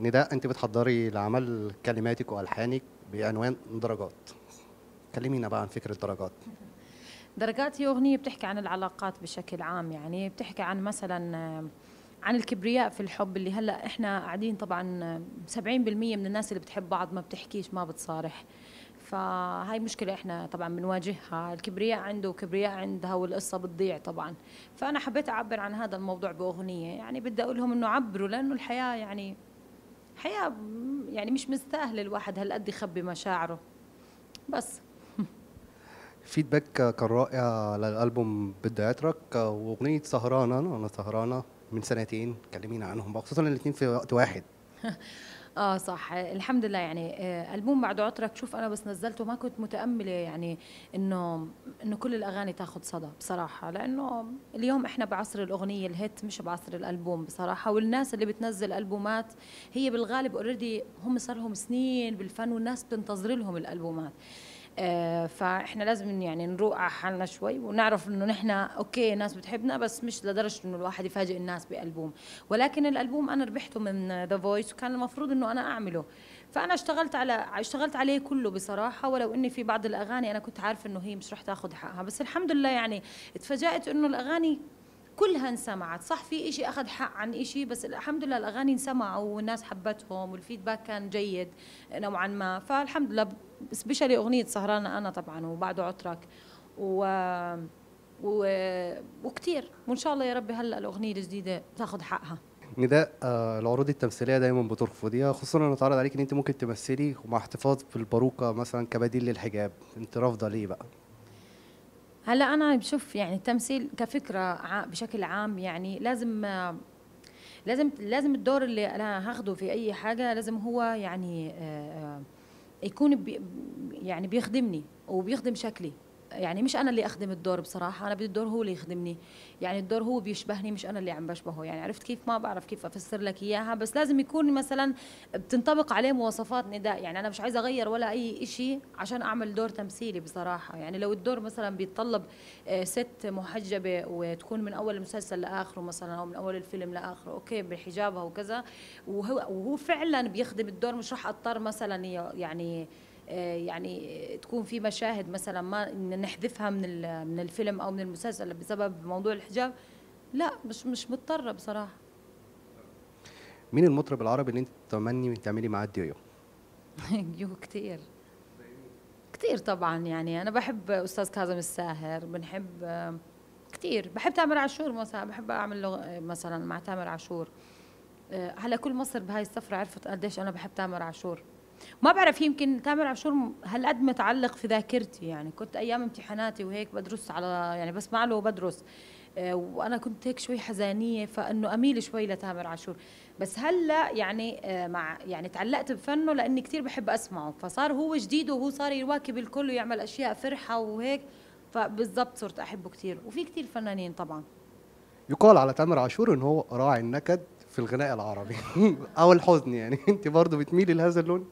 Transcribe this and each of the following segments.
نداء انت بتحضري لعمل كلماتك والحانك بعنوان درجات كلمينا بقى عن فكره درجات درجات هي اغنيه بتحكي عن العلاقات بشكل عام يعني بتحكي عن مثلا عن الكبرياء في الحب اللي هلا احنا قاعدين طبعا 70% من الناس اللي بتحب بعض ما بتحكيش ما بتصارح فهاي مشكلة احنا طبعا بنواجهها الكبرياء عنده وكبرياء عندها والقصة بتضيع طبعا فأنا حبيت أعبر عن هذا الموضوع بأغنية يعني بدي أقول لهم إنه عبروا لأنه الحياة يعني حياة يعني مش مستاهلة الواحد هالقد يخبي مشاعره بس فيدباك كان رائع للألبوم بدي أترك وأغنية سهرانة أنا سهرانة من سنتين كلمينا عنهم خصوصا الاثنين في وقت واحد اه صح الحمد لله يعني آه، البوم بعد عطرك شوف انا بس نزلته ما كنت متامله يعني انه انه كل الاغاني تاخذ صدى بصراحه لانه اليوم احنا بعصر الاغنيه الهيت مش بعصر الالبوم بصراحه والناس اللي بتنزل البومات هي بالغالب اوريدي هم صار لهم سنين بالفن والناس بتنتظر لهم الالبومات آه، فاحنا لازم يعني نروق على حالنا شوي ونعرف انه نحن اوكي ناس بتحبنا بس مش لدرجه انه الواحد يفاجئ الناس بالبوم ولكن الالبوم انا ربحته من ذا فويس وكان المفروض انه انا اعمله فانا اشتغلت على اشتغلت عليه كله بصراحه ولو اني في بعض الاغاني انا كنت عارفه انه هي مش رح تاخذ حقها بس الحمد لله يعني اتفاجات انه الاغاني كلها انسمعت صح في إشي أخذ حق عن إشي بس الحمد لله الأغاني انسمعوا والناس حبتهم والفيدباك كان جيد نوعا ما فالحمد لله سبيشالي أغنية سهرانة أنا طبعا وبعده عطرك و و... وكتير وان شاء الله يا ربي هلا الاغنيه الجديده تاخذ حقها نداء آه، العروض التمثيليه دايما بترفضيها خصوصا لو اتعرض عليك ان انت ممكن تمثلي ومع احتفاظ بالباروكه مثلا كبديل للحجاب انت رافضه ليه بقى هلا انا بشوف يعني التمثيل كفكره بشكل عام يعني لازم لازم لازم الدور اللي انا هاخده في اي حاجه لازم هو يعني آه، آه، يكون بي يعني بيخدمني وبيخدم شكلي يعني مش انا اللي اخدم الدور بصراحه انا بدي الدور هو اللي يخدمني يعني الدور هو بيشبهني مش انا اللي عم بشبهه يعني عرفت كيف ما بعرف كيف افسر لك اياها بس لازم يكون مثلا بتنطبق عليه مواصفات نداء يعني انا مش عايزه اغير ولا اي شيء عشان اعمل دور تمثيلي بصراحه يعني لو الدور مثلا بيتطلب آه، ست محجبه وتكون من اول المسلسل لاخره مثلا او من اول الفيلم لاخره اوكي بحجابها وكذا وهو وهو فعلا بيخدم الدور مش راح اضطر مثلا يعني آه، يعني تكون في مشاهد مثلا ما نحذفها من من الفيلم او من المسلسل بسبب موضوع الحجاب لا مش مش مضطره بصراحه مين المطرب العربي اللي انت تتمني تعملي معاه ديو ديو كتير كتير طبعا يعني انا بحب استاذ كاظم الساهر بنحب آه، كتير بحب تامر عاشور مثلا بحب اعمل لغ... مثلا مع تامر عاشور آه، على كل مصر بهاي السفره عرفت قديش انا بحب تامر عاشور ما بعرف يمكن تامر عاشور هالقد متعلق في ذاكرتي يعني كنت ايام امتحاناتي وهيك بدرس على يعني بسمع له وبدرس آه، وانا كنت هيك شوي حزانيه فانه اميل شوي لتامر عاشور بس هلا يعني آه، مع يعني تعلقت بفنه لاني كثير بحب اسمعه فصار هو جديد وهو صار يواكب الكل ويعمل اشياء فرحه وهيك فبالضبط صرت احبه كثير وفي كثير فنانين طبعا يقال على تامر عاشور انه هو راعي النكد في الغناء العربي او الحزن يعني انت برضه بتميلي لهذا اللون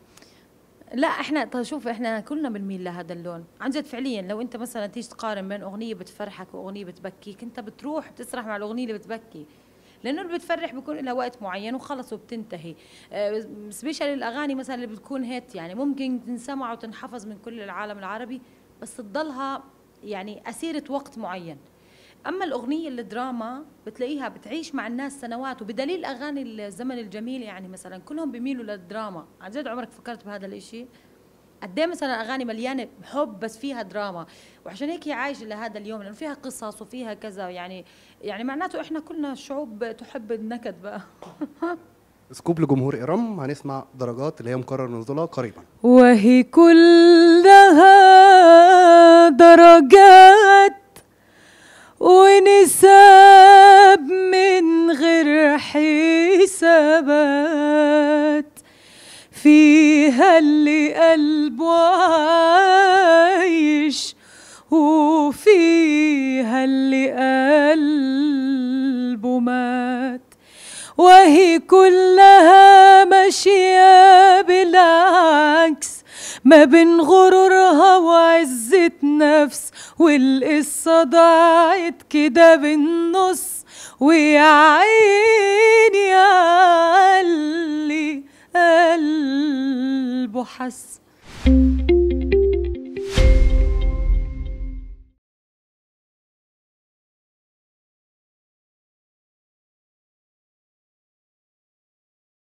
لا احنا طيب شوف احنا كلنا بنميل لهذا اللون عن جد فعليا لو انت مثلا تيجي تقارن بين اغنيه بتفرحك واغنيه بتبكيك انت بتروح بتسرح مع الاغنيه اللي بتبكي لانه اللي بتفرح بيكون لها وقت معين وخلص وبتنتهي أه سبيشال الاغاني مثلا اللي بتكون هيت يعني ممكن تنسمع وتنحفظ من كل العالم العربي بس تضلها يعني اسيره وقت معين اما الاغنيه الدراما بتلاقيها بتعيش مع الناس سنوات وبدليل اغاني الزمن الجميل يعني مثلا كلهم بيميلوا للدراما عن جد عمرك فكرت بهذا الاشي قد إيه مثلا اغاني مليانه حب بس فيها دراما وعشان هيك هي عايشه لهذا اليوم لانه فيها قصص وفيها كذا يعني يعني معناته احنا كلنا شعوب تحب النكد بقى سكوب لجمهور إرم هنسمع درجات اللي هي مقرر نزولها قريبا وهي كلها درجات ونساب من غير حسابات فيها اللي قلبه عايش وفيها اللي قلبه مات وهي كلها ماشيه ما بين غرورها وعزة نفس والقصة ضاعت كده بالنص ويا عيني يا قلبي قلبه حس